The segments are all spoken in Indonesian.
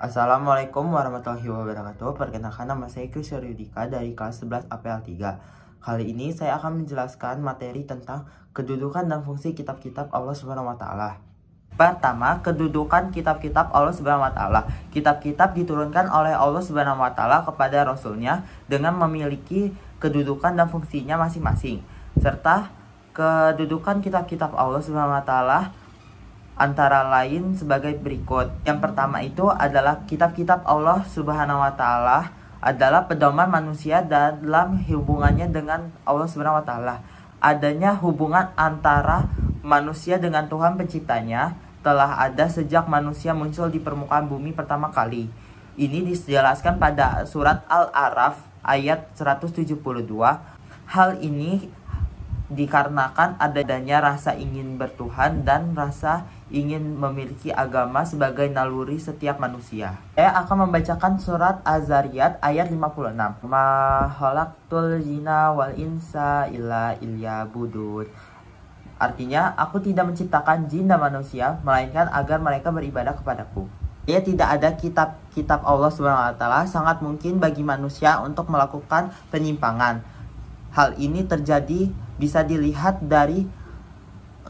Assalamualaikum warahmatullahi wabarakatuh. Perkenalkan nama saya Chris Yudika dari kelas 11 APL 3. Kali ini saya akan menjelaskan materi tentang kedudukan dan fungsi kitab-kitab Allah Subhanahu wa taala. Pertama, kedudukan kitab-kitab Allah Subhanahu wa taala. Kitab-kitab diturunkan oleh Allah Subhanahu wa taala kepada rasulnya dengan memiliki kedudukan dan fungsinya masing-masing serta kedudukan kitab-kitab Allah Subhanahu wa taala antara lain sebagai berikut. Yang pertama itu adalah kitab-kitab Allah Subhanahu wa taala adalah pedoman manusia dalam hubungannya dengan Allah Subhanahu wa taala. Adanya hubungan antara manusia dengan Tuhan penciptanya telah ada sejak manusia muncul di permukaan bumi pertama kali. Ini dijelaskan pada surat Al-Araf ayat 172. Hal ini dikarenakan adanya rasa ingin bertuhan dan rasa ingin memiliki agama sebagai naluri setiap manusia. Saya akan membacakan surat Az-Zariyat ayat 56. Maholaktul jina wal insa illa ilya budud. Artinya, aku tidak menciptakan jin dan manusia, melainkan agar mereka beribadah kepadaku. Ia tidak ada kitab-kitab Allah SWT, sangat mungkin bagi manusia untuk melakukan penyimpangan Hal ini terjadi bisa dilihat dari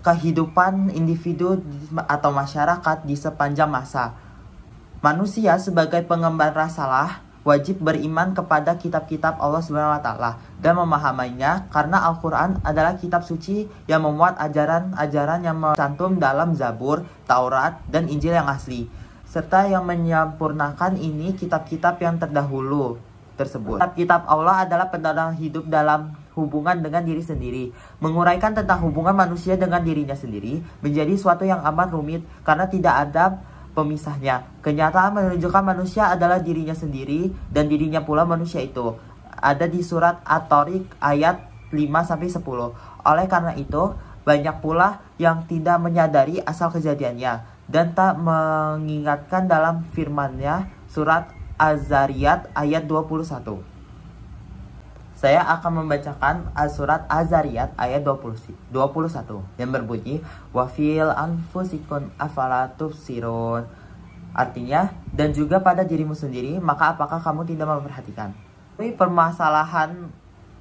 kehidupan individu atau masyarakat di sepanjang masa. Manusia sebagai pengemban rasalah wajib beriman kepada kitab-kitab Allah Subhanahu wa taala dan memahaminya karena Al-Qur'an adalah kitab suci yang memuat ajaran-ajaran yang mencantum dalam Zabur, Taurat, dan Injil yang asli serta yang menyempurnakan ini kitab-kitab yang terdahulu tersebut. Kitab Allah adalah penerang hidup dalam hubungan dengan diri sendiri. Menguraikan tentang hubungan manusia dengan dirinya sendiri menjadi suatu yang amat rumit karena tidak ada pemisahnya. Kenyataan menunjukkan manusia adalah dirinya sendiri dan dirinya pula manusia itu. Ada di surat At-Tariq ayat 5-10. Oleh karena itu, banyak pula yang tidak menyadari asal kejadiannya dan tak mengingatkan dalam firmannya surat az ayat 21. Saya akan membacakan surat az ayat 21 yang berbunyi wafil anfusikun afalatuf sirun Artinya, dan juga pada dirimu sendiri, maka apakah kamu tidak memperhatikan? Ini permasalahan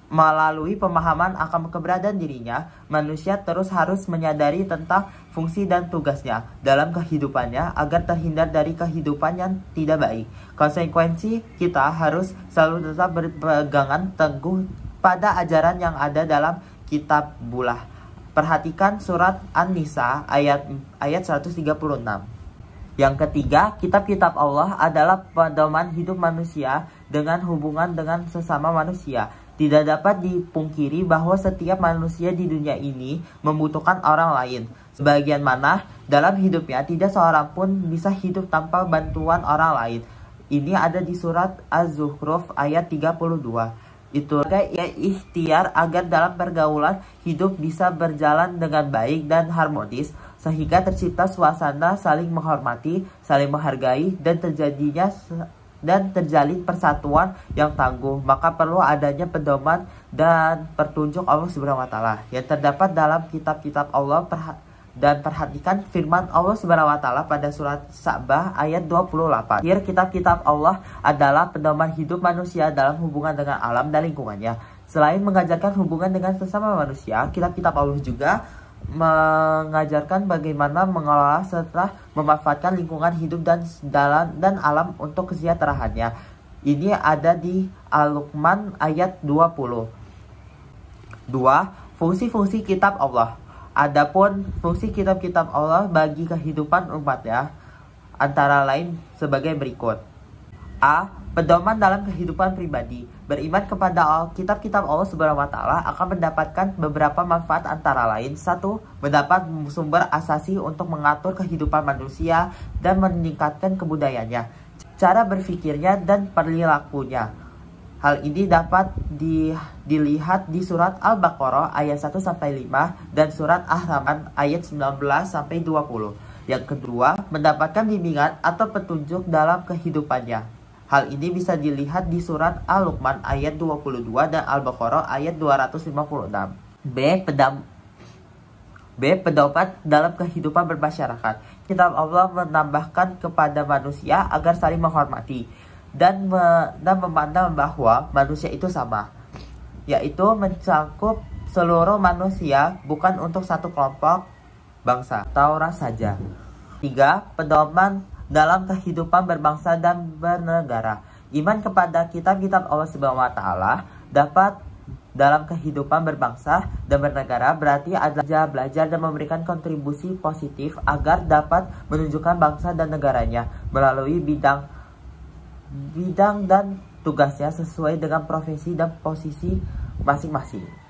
Melalui pemahaman akan keberadaan dirinya, manusia terus harus menyadari tentang fungsi dan tugasnya dalam kehidupannya agar terhindar dari kehidupan yang tidak baik. Konsekuensi kita harus selalu tetap berpegangan teguh pada ajaran yang ada dalam kitab bulah. Perhatikan surat An-Nisa ayat ayat 136. Yang ketiga, kitab-kitab Allah adalah pedoman hidup manusia dengan hubungan dengan sesama manusia. Tidak dapat dipungkiri bahwa setiap manusia di dunia ini membutuhkan orang lain. Sebagian mana dalam hidupnya tidak seorang pun bisa hidup tanpa bantuan orang lain. Ini ada di surat Az-Zukhruf ayat 32. Itu ya ikhtiar agar dalam pergaulan hidup bisa berjalan dengan baik dan harmonis sehingga tercipta suasana saling menghormati, saling menghargai dan terjadinya dan terjalin persatuan yang tangguh, maka perlu adanya pedoman dan pertunjuk Allah Subhanahu wa taala yang terdapat dalam kitab-kitab Allah dan perhatikan firman Allah Subhanahu wa taala pada surat Sa'bah ayat 28. Akhir kitab-kitab Allah adalah pedoman hidup manusia dalam hubungan dengan alam dan lingkungannya. Selain mengajarkan hubungan dengan sesama manusia, kitab-kitab Allah juga mengajarkan bagaimana mengelola serta memanfaatkan lingkungan hidup dan dalam dan alam untuk kesejahteraannya. Ini ada di Al-Luqman ayat 20. 2. Fungsi-fungsi kitab Allah. Adapun fungsi kitab-kitab Allah bagi kehidupan umatnya antara lain sebagai berikut. A Pedoman dalam kehidupan pribadi, beriman kepada Allah, kitab-kitab Allah Subhanahu wa taala akan mendapatkan beberapa manfaat antara lain satu, mendapat sumber asasi untuk mengatur kehidupan manusia dan meningkatkan kebudayanya, cara berpikirnya dan perilakunya. Hal ini dapat di, dilihat di surat Al-Baqarah ayat 1 sampai 5 dan surat Ahraman ayat 19 sampai 20. Yang kedua, mendapatkan bimbingan atau petunjuk dalam kehidupannya. Hal ini bisa dilihat di surat Al-Luqman ayat 22 dan Al-Baqarah ayat 256. B. Pedam B. Pedopat dalam kehidupan bermasyarakat. Kitab Allah menambahkan kepada manusia agar saling menghormati dan, me, dan memandang bahwa manusia itu sama, yaitu mencakup seluruh manusia bukan untuk satu kelompok bangsa Taurat saja. 3. Pedoman dalam kehidupan berbangsa dan bernegara. Iman kepada kitab-kitab Allah Subhanahu wa taala dapat dalam kehidupan berbangsa dan bernegara berarti adalah belajar dan memberikan kontribusi positif agar dapat menunjukkan bangsa dan negaranya melalui bidang bidang dan tugasnya sesuai dengan profesi dan posisi masing-masing.